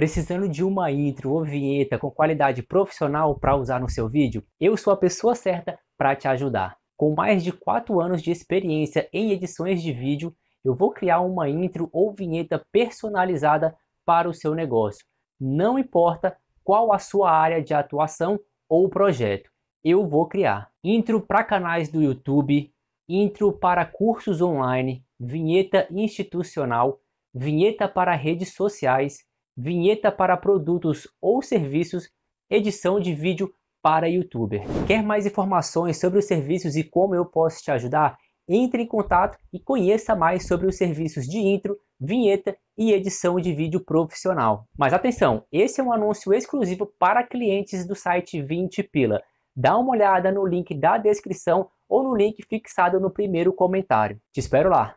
Precisando de uma intro ou vinheta com qualidade profissional para usar no seu vídeo? Eu sou a pessoa certa para te ajudar. Com mais de 4 anos de experiência em edições de vídeo, eu vou criar uma intro ou vinheta personalizada para o seu negócio. Não importa qual a sua área de atuação ou projeto, eu vou criar. Intro para canais do YouTube, intro para cursos online, vinheta institucional, vinheta para redes sociais, vinheta para produtos ou serviços, edição de vídeo para youtuber. Quer mais informações sobre os serviços e como eu posso te ajudar? Entre em contato e conheça mais sobre os serviços de intro, vinheta e edição de vídeo profissional. Mas atenção, esse é um anúncio exclusivo para clientes do site 20 Pila. Dá uma olhada no link da descrição ou no link fixado no primeiro comentário. Te espero lá!